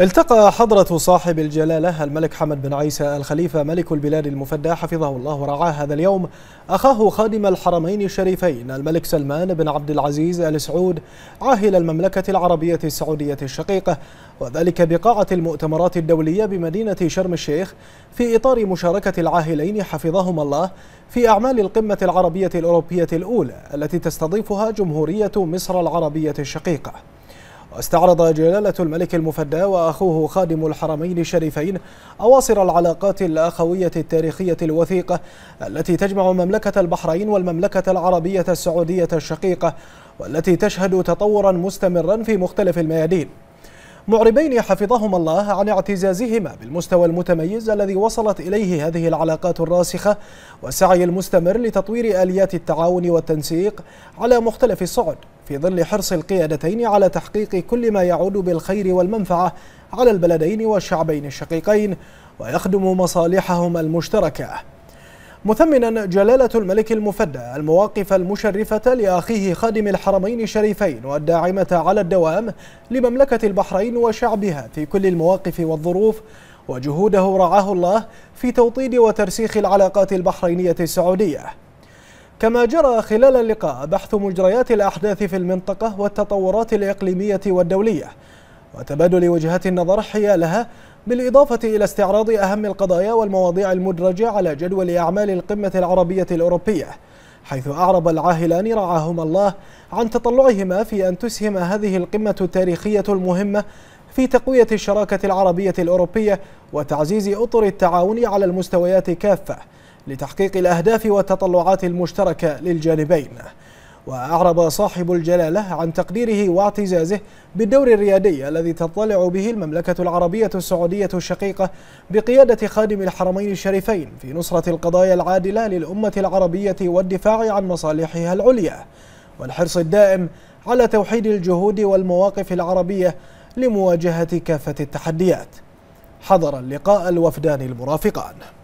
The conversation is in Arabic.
التقى حضرة صاحب الجلالة الملك حمد بن عيسى الخليفة ملك البلاد المفدى حفظه الله ورعاه هذا اليوم أخاه خادم الحرمين الشريفين الملك سلمان بن عبد العزيز آل سعود عاهل المملكة العربية السعودية الشقيقة وذلك بقاعة المؤتمرات الدولية بمدينة شرم الشيخ في إطار مشاركة العاهلين حفظهما الله في أعمال القمة العربية الأوروبية الأولى التي تستضيفها جمهورية مصر العربية الشقيقة واستعرض جلالة الملك المفدى وأخوه خادم الحرمين الشريفين أواصر العلاقات الأخوية التاريخية الوثيقة التي تجمع مملكة البحرين والمملكة العربية السعودية الشقيقة والتي تشهد تطورا مستمرا في مختلف الميادين معربين حفظهما الله عن اعتزازهما بالمستوى المتميز الذي وصلت إليه هذه العلاقات الراسخة والسعي المستمر لتطوير آليات التعاون والتنسيق على مختلف الصعد في ظل حرص القيادتين على تحقيق كل ما يعود بالخير والمنفعة على البلدين والشعبين الشقيقين ويخدم مصالحهما المشتركة مثمنا جلالة الملك المفدى المواقف المشرفة لأخيه خادم الحرمين الشريفين والداعمة على الدوام لمملكة البحرين وشعبها في كل المواقف والظروف وجهوده رعاه الله في توطيد وترسيخ العلاقات البحرينية السعودية كما جرى خلال اللقاء بحث مجريات الأحداث في المنطقة والتطورات الإقليمية والدولية وتبادل وجهات النظر حيالها بالإضافة إلى استعراض أهم القضايا والمواضيع المدرجة على جدول أعمال القمة العربية الأوروبية حيث أعرب العاهلان رعاهما الله عن تطلعهما في أن تسهم هذه القمة التاريخية المهمة في تقوية الشراكة العربية الأوروبية وتعزيز أطر التعاون على المستويات كافة لتحقيق الأهداف والتطلعات المشتركة للجانبين وأعرب صاحب الجلالة عن تقديره واعتزازه بالدور الريادي الذي تطلع به المملكة العربية السعودية الشقيقة بقيادة خادم الحرمين الشريفين في نصرة القضايا العادلة للأمة العربية والدفاع عن مصالحها العليا والحرص الدائم على توحيد الجهود والمواقف العربية لمواجهة كافة التحديات حضر اللقاء الوفدان المرافقان